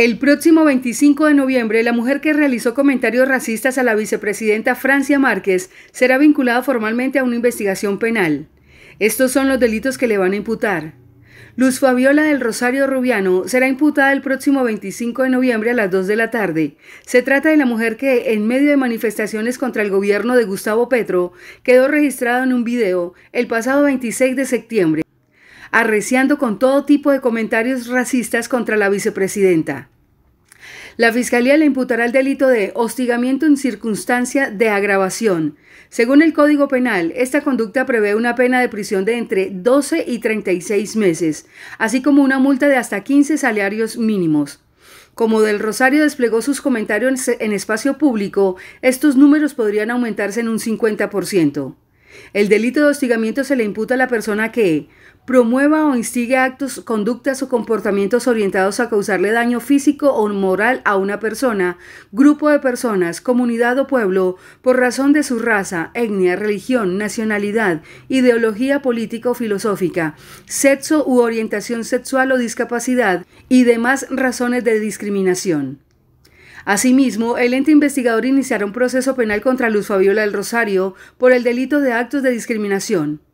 El próximo 25 de noviembre, la mujer que realizó comentarios racistas a la vicepresidenta Francia Márquez será vinculada formalmente a una investigación penal. Estos son los delitos que le van a imputar. Luz Fabiola del Rosario Rubiano será imputada el próximo 25 de noviembre a las 2 de la tarde. Se trata de la mujer que, en medio de manifestaciones contra el gobierno de Gustavo Petro, quedó registrada en un video el pasado 26 de septiembre arreciando con todo tipo de comentarios racistas contra la vicepresidenta. La Fiscalía le imputará el delito de hostigamiento en circunstancia de agravación. Según el Código Penal, esta conducta prevé una pena de prisión de entre 12 y 36 meses, así como una multa de hasta 15 salarios mínimos. Como Del Rosario desplegó sus comentarios en espacio público, estos números podrían aumentarse en un 50%. El delito de hostigamiento se le imputa a la persona que promueva o instigue actos, conductas o comportamientos orientados a causarle daño físico o moral a una persona, grupo de personas, comunidad o pueblo por razón de su raza, etnia, religión, nacionalidad, ideología política o filosófica, sexo u orientación sexual o discapacidad y demás razones de discriminación. Asimismo, el ente investigador iniciará un proceso penal contra Luz Fabiola del Rosario por el delito de actos de discriminación.